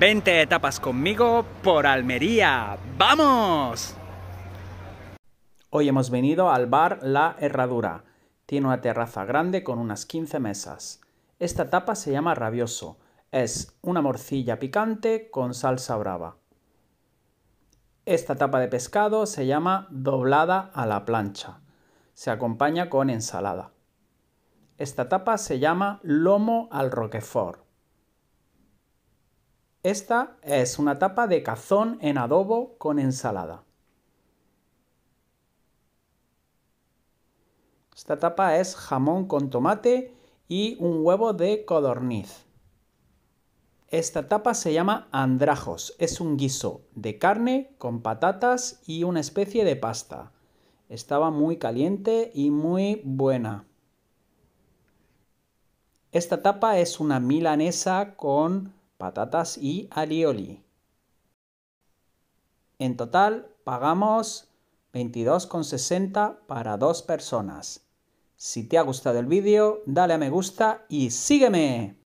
20 etapas conmigo por Almería. ¡Vamos! Hoy hemos venido al bar La Herradura. Tiene una terraza grande con unas 15 mesas. Esta tapa se llama Rabioso. Es una morcilla picante con salsa brava. Esta tapa de pescado se llama doblada a la plancha. Se acompaña con ensalada. Esta tapa se llama lomo al roquefort. Esta es una tapa de cazón en adobo con ensalada. Esta tapa es jamón con tomate y un huevo de codorniz. Esta tapa se llama andrajos. Es un guiso de carne con patatas y una especie de pasta. Estaba muy caliente y muy buena. Esta tapa es una milanesa con patatas y alioli. En total pagamos 22,60 para dos personas. Si te ha gustado el vídeo, dale a me gusta y sígueme.